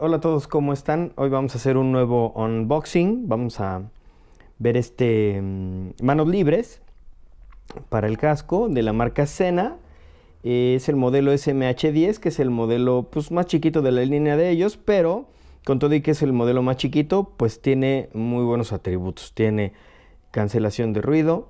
Hola a todos, ¿cómo están? Hoy vamos a hacer un nuevo unboxing. Vamos a ver este mm, manos libres para el casco de la marca Sena. Es el modelo SMH10, que es el modelo pues, más chiquito de la línea de ellos, pero con todo y que es el modelo más chiquito, pues tiene muy buenos atributos. Tiene cancelación de ruido,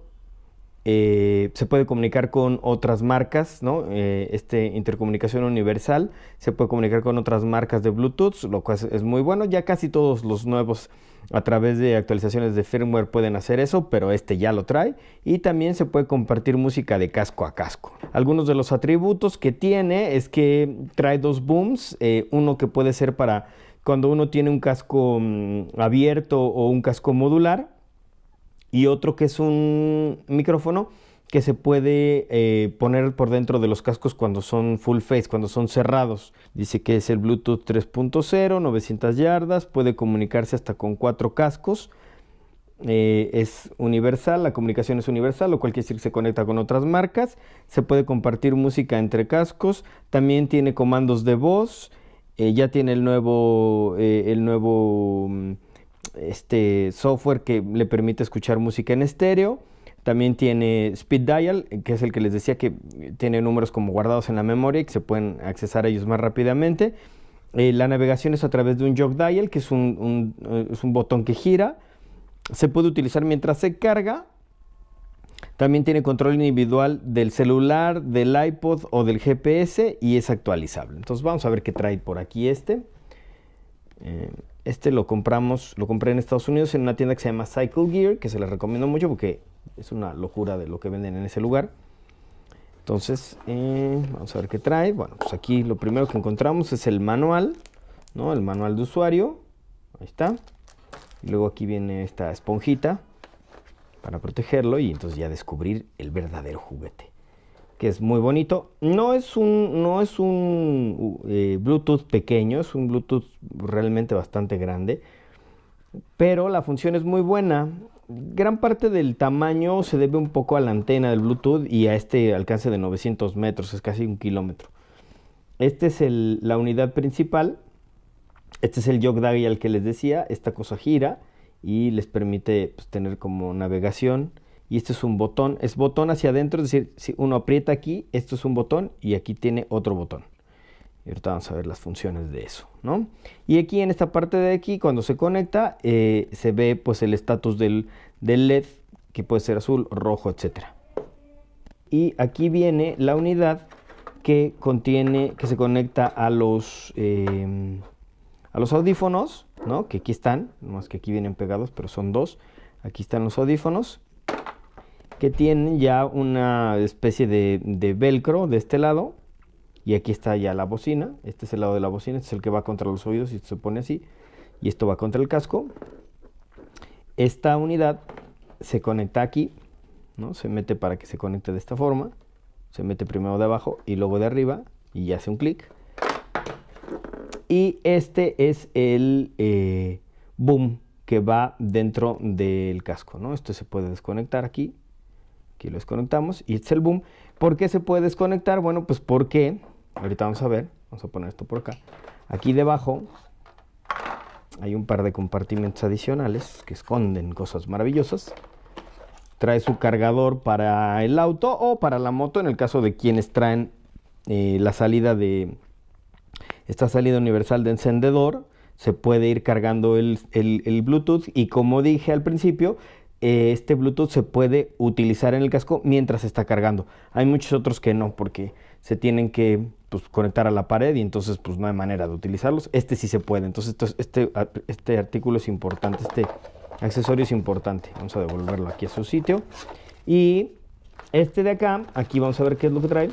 eh, se puede comunicar con otras marcas, ¿no? Eh, este intercomunicación universal se puede comunicar con otras marcas de Bluetooth, lo cual es muy bueno. Ya casi todos los nuevos a través de actualizaciones de firmware pueden hacer eso, pero este ya lo trae. Y también se puede compartir música de casco a casco. Algunos de los atributos que tiene es que trae dos booms, eh, uno que puede ser para cuando uno tiene un casco mm, abierto o un casco modular y otro que es un micrófono que se puede eh, poner por dentro de los cascos cuando son full face, cuando son cerrados. Dice que es el Bluetooth 3.0, 900 yardas, puede comunicarse hasta con cuatro cascos. Eh, es universal, la comunicación es universal, lo cual quiere decir que se conecta con otras marcas. Se puede compartir música entre cascos. También tiene comandos de voz. Eh, ya tiene el nuevo, el nuevo mm, este software que le permite escuchar música en estéreo. También tiene Speed Dial, que es el que les decía que tiene números como guardados en la memoria y que se pueden accesar a ellos más rápidamente. Eh, la navegación es a través de un jog dial, que eh, es un, botón que gira. Se puede utilizar mientras se carga. También tiene control individual del celular, del iPod o del GPS y es actualizable. Entonces vamos a ver qué trae por aquí este. Eh, este lo compramos, lo compré en Estados Unidos en una tienda que se llama Cycle Gear, que se les recomiendo mucho porque es una locura de lo que venden en ese lugar. Entonces, eh, vamos a ver qué trae. Bueno, pues aquí lo primero que encontramos es el manual, ¿no? El manual de usuario. Ahí está. luego aquí viene esta esponjita para protegerlo y entonces ya descubrir el verdadero juguete que es muy bonito. No es un, no es un eh, Bluetooth pequeño, es un Bluetooth realmente bastante grande, pero la función es muy buena. Gran parte del tamaño se debe un poco a la antena del Bluetooth y a este alcance de 900 metros, es casi un kilómetro. Esta es la unidad principal. Este es el jog al que les decía. Esta cosa gira y les permite pues, tener como navegación y este es un botón, es botón hacia adentro, es decir, si uno aprieta aquí, esto es un botón y aquí tiene otro botón. Y ahorita vamos a ver las funciones de eso, ¿no? Y aquí en esta parte de aquí, cuando se conecta, eh, se ve pues el estatus del, LED, que puede ser azul, rojo, etc. Y aquí viene la unidad que contiene, que se conecta a los, em, a los audífonos, ¿no? Que aquí están, más que aquí vienen pegados, pero son dos. Aquí están los audífonos que tienen ya una especie de, velcro de este lado y aquí está ya la bocina, este es el lado de la bocina, este es el que va contra los oídos y se pone así y esto va contra el casco. Esta unidad se conecta aquí, ¿no? se mete para que se conecte de esta forma, se mete primero de abajo y luego de arriba y hace un clic. Y este es el eh, boom que va dentro del casco, ¿no? Esto se puede desconectar aquí Aquí lo desconectamos y es el boom. ¿Por qué se puede desconectar? Bueno, pues porque, ahorita vamos a ver, vamos a poner esto por acá. Aquí debajo hay un par de compartimentos adicionales que esconden cosas maravillosas. Trae su cargador para el auto o para la moto en el caso de quienes traen eh, la salida de esta salida universal de encendedor. Se puede ir cargando el Bluetooth y como dije al principio, eh, este Bluetooth se puede utilizar en el casco mientras está cargando. Hay muchos otros que no, porque se tienen que pues, conectar a la pared y entonces pues no hay manera de utilizarlos. Este sí se puede. Entonces este, este artículo es importante, este accesorio es importante. Vamos a devolverlo aquí a su sitio. Y este de acá, aquí vamos a ver qué es lo que trae.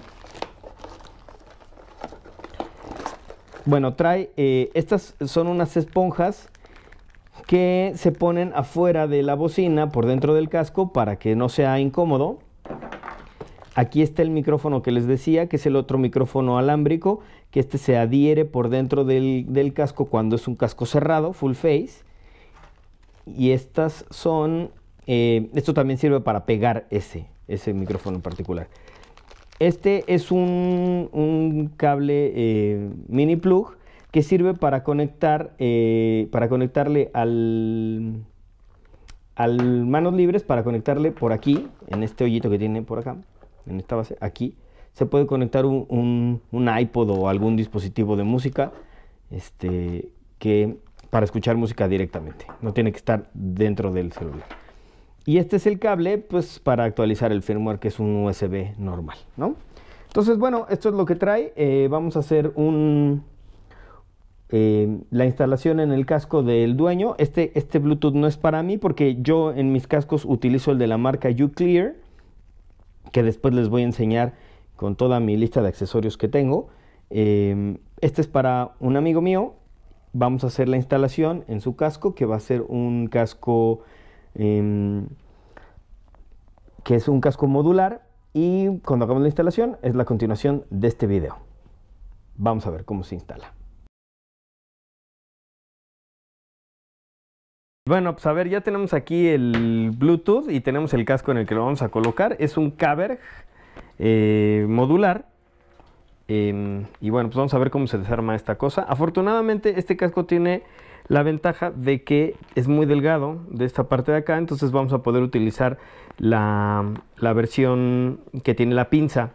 Bueno, trae, eh, estas son unas esponjas que se ponen afuera de la bocina, por dentro del casco, para que no sea incómodo. Aquí está el micrófono que les decía, que es el otro micrófono alámbrico, que este se adhiere por dentro del, casco cuando es un casco cerrado, full face. Y estas son, eh, esto también sirve para pegar ese, ese micrófono en particular. Este es un, cable eh, mini plug que sirve para conectar, eh, para conectarle al, al manos libres, para conectarle por aquí, en este hoyito que tiene por acá, en esta base, aquí, se puede conectar un, iPod o algún dispositivo de música, este, que para escuchar música directamente, no tiene que estar dentro del celular. Y este es el cable, pues, para actualizar el firmware, que es un USB normal, ¿no? Entonces, bueno, esto es lo que trae. Eh, vamos a hacer un, eh, la instalación en el casco del dueño. Este, este Bluetooth no es para mí porque yo en mis cascos utilizo el de la marca Uclear, que después les voy a enseñar con toda mi lista de accesorios que tengo. Em, este es para un amigo mío. Vamos a hacer la instalación en su casco, que va a ser un casco em, que es un casco modular. Y cuando hagamos la instalación es la continuación de este video. Vamos a ver cómo se instala. Bueno, pues a ver, ya tenemos aquí el Bluetooth y tenemos el casco en el que lo vamos a colocar. Es un cover eh, modular. Em, y bueno, pues vamos a ver cómo se desarma esta cosa. Afortunadamente este casco tiene la ventaja de que es muy delgado de esta parte de acá, entonces vamos a poder utilizar la, versión que tiene la pinza.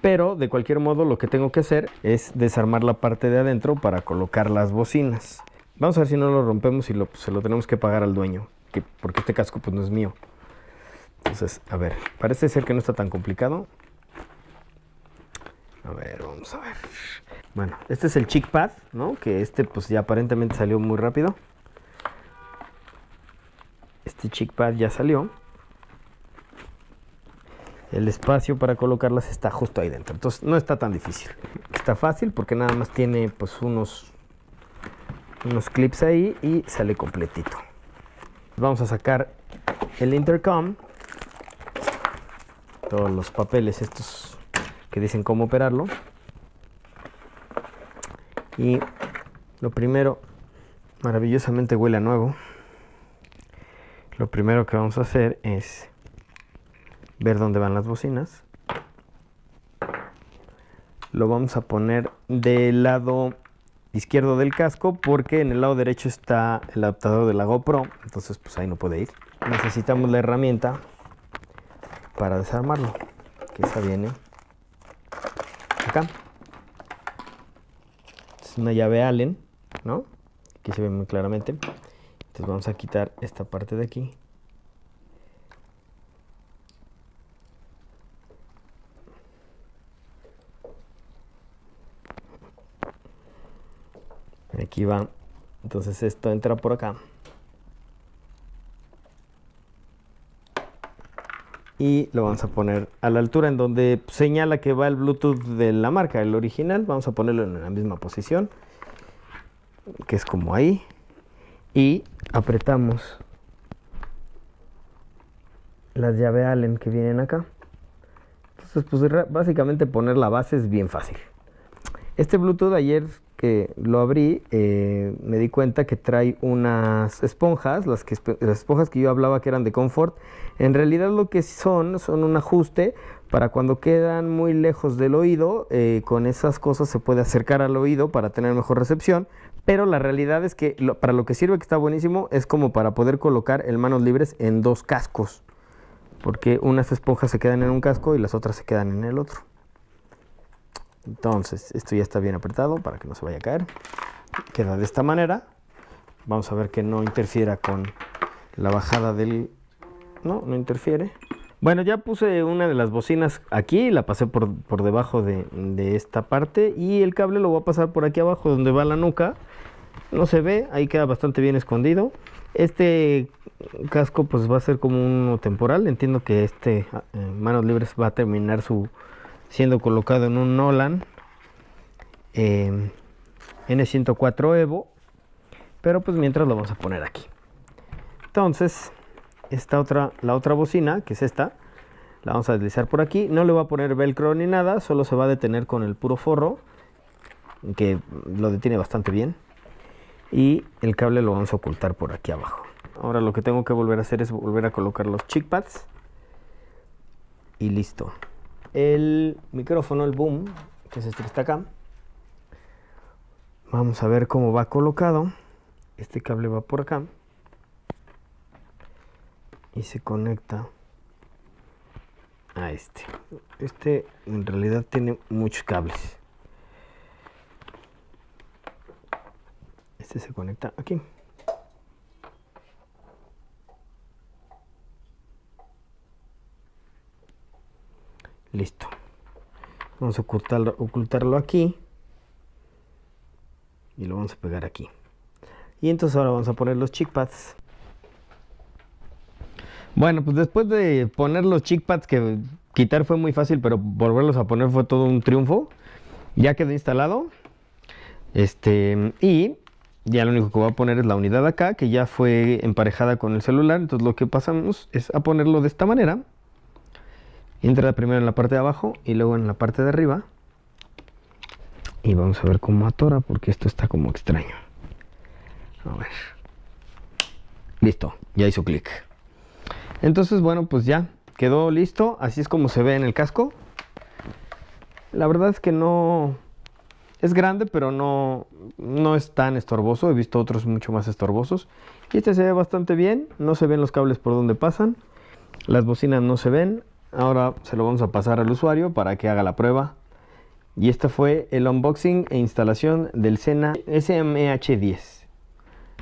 Pero de cualquier modo lo que tengo que hacer es desarmar la parte de adentro para colocar las bocinas. Vamos a ver si no lo rompemos y pues, se lo tenemos que pagar al dueño, porque este casco pues no es mío. Entonces, a ver, parece ser que no está tan complicado. A ver, vamos a ver. Bueno, este es el chickpad, Pad, ¿no? Que este pues ya aparentemente salió muy rápido. Este chick Pad ya salió. El espacio para colocarlas está justo ahí dentro. Entonces no está tan difícil. Está fácil porque nada más tiene pues unos unos clips ahí y sale completito. Vamos a sacar el intercom. Todos los papeles estos que dicen cómo operarlo. Y lo primero, maravillosamente huele a nuevo. Lo primero que vamos a hacer es ver dónde van las bocinas. Lo vamos a poner del lado izquierdo del casco porque en el lado derecho está el adaptador de la GoPro, entonces pues ahí no puede ir. Necesitamos la herramienta para desarmarlo, que esa viene acá. Es una llave Allen, ¿no? Aquí se ve muy claramente. Entonces vamos a quitar esta parte de aquí Aquí va. Entonces esto entra por acá. y lo vamos a poner a la altura en donde señala que va el Bluetooth de la marca, el original. Vamos a ponerlo en la misma posición, que es como ahí. Y apretamos las llaves Allen que vienen acá. Entonces, pues básicamente poner la base es bien fácil. Este Bluetooth ayer que lo abrí, eh, me di cuenta que trae unas esponjas, las, que, las esponjas que yo hablaba que eran de confort. En realidad lo que son son un ajuste para cuando quedan muy lejos del oído, eh, con esas cosas se puede acercar al oído para tener mejor recepción, pero la realidad es que para lo que sirve que está buenísimo es como para poder colocar el manos libres en dos cascos, porque unas esponjas se quedan en un casco y las otras se quedan en el otro. Entonces, esto ya está bien apretado para que no se vaya a caer. Queda de esta manera. Vamos a ver que no interfiera con la bajada del... No, no interfiere. Bueno, ya puse una de las bocinas aquí, la pasé por, por debajo de, esta parte y el cable lo voy a pasar por aquí abajo donde va la nuca. No se ve, ahí queda bastante bien escondido. Este casco pues va a ser como uno temporal, entiendo que este ah, eh, manos libres va a terminar su, siendo colocado en un Nolan eh, N104 Evo, pero pues mientras lo vamos a poner aquí. Entonces, esta otra, la otra bocina, que es esta, la vamos a deslizar por aquí. No le voy a poner velcro ni nada, solo se va a detener con el puro forro, que lo detiene bastante bien. Y el cable lo vamos a ocultar por aquí abajo. Ahora lo que tengo que volver a hacer es volver a colocar los chick pads y listo el micrófono, el boom, que se está acá. Vamos a ver cómo va colocado. Este cable va por acá. Y se conecta a este. Este en realidad tiene muchos cables. Este se conecta aquí. Listo. Vamos a ocultarlo, ocultarlo aquí. Y lo vamos a pegar aquí. Y entonces ahora vamos a poner los chip Bueno, pues después de poner los chip que quitar fue muy fácil, pero volverlos a poner fue todo un triunfo. Ya quedó instalado. Este, y ya lo único que voy a poner es la unidad acá, que ya fue emparejada con el celular. Entonces lo que pasamos es a ponerlo de esta manera entra primero en la parte de abajo y luego en la parte de arriba. Y vamos a ver cómo atora porque esto está como extraño. A ver. Listo, ya hizo clic. Entonces, bueno, pues ya quedó listo. Así es como se ve en el casco. La verdad es que no... Es grande, pero no, no es tan estorboso. He visto otros mucho más estorbosos. Y este se ve bastante bien. No se ven los cables por donde pasan. Las bocinas no se ven. Ahora se lo vamos a pasar al usuario para que haga la prueba. Y este fue el unboxing e instalación del Sena SMH10.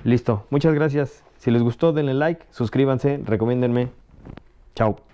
Listo, muchas gracias. Si les gustó denle like, suscríbanse, recomiéndenme. Chao.